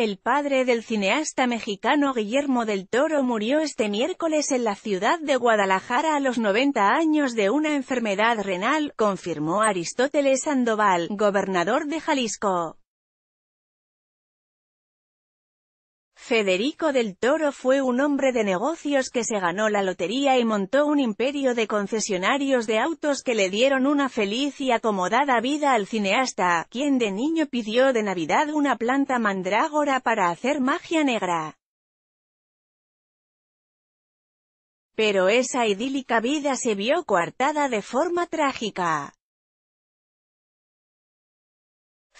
El padre del cineasta mexicano Guillermo del Toro murió este miércoles en la ciudad de Guadalajara a los 90 años de una enfermedad renal, confirmó Aristóteles Sandoval, gobernador de Jalisco. Federico del Toro fue un hombre de negocios que se ganó la lotería y montó un imperio de concesionarios de autos que le dieron una feliz y acomodada vida al cineasta, quien de niño pidió de Navidad una planta mandrágora para hacer magia negra. Pero esa idílica vida se vio coartada de forma trágica.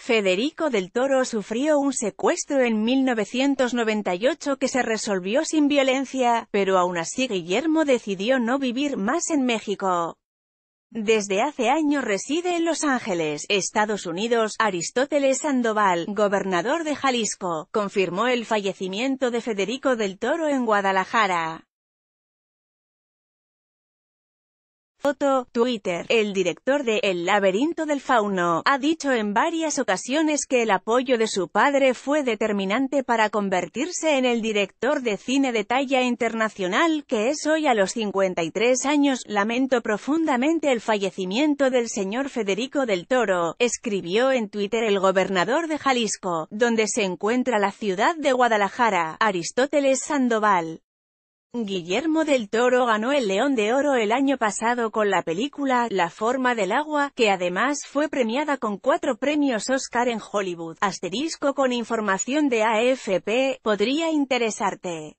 Federico del Toro sufrió un secuestro en 1998 que se resolvió sin violencia, pero aún así Guillermo decidió no vivir más en México. Desde hace años reside en Los Ángeles, Estados Unidos. Aristóteles Sandoval, gobernador de Jalisco, confirmó el fallecimiento de Federico del Toro en Guadalajara. Foto, Twitter. El director de El laberinto del fauno ha dicho en varias ocasiones que el apoyo de su padre fue determinante para convertirse en el director de cine de talla internacional que es hoy a los 53 años. Lamento profundamente el fallecimiento del señor Federico del Toro, escribió en Twitter el gobernador de Jalisco, donde se encuentra la ciudad de Guadalajara, Aristóteles Sandoval. Guillermo del Toro ganó el León de Oro el año pasado con la película La forma del agua, que además fue premiada con cuatro premios Oscar en Hollywood. Asterisco con información de AFP, podría interesarte.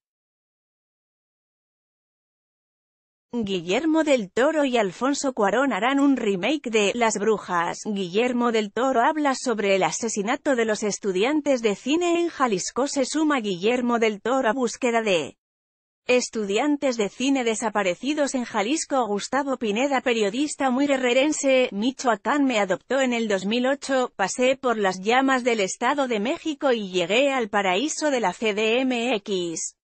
Guillermo del Toro y Alfonso Cuarón harán un remake de Las Brujas. Guillermo del Toro habla sobre el asesinato de los estudiantes de cine en Jalisco. Se suma Guillermo del Toro a búsqueda de Estudiantes de cine desaparecidos en Jalisco Gustavo Pineda periodista muy guerrerense, Michoacán me adoptó en el 2008, pasé por las llamas del Estado de México y llegué al paraíso de la CDMX.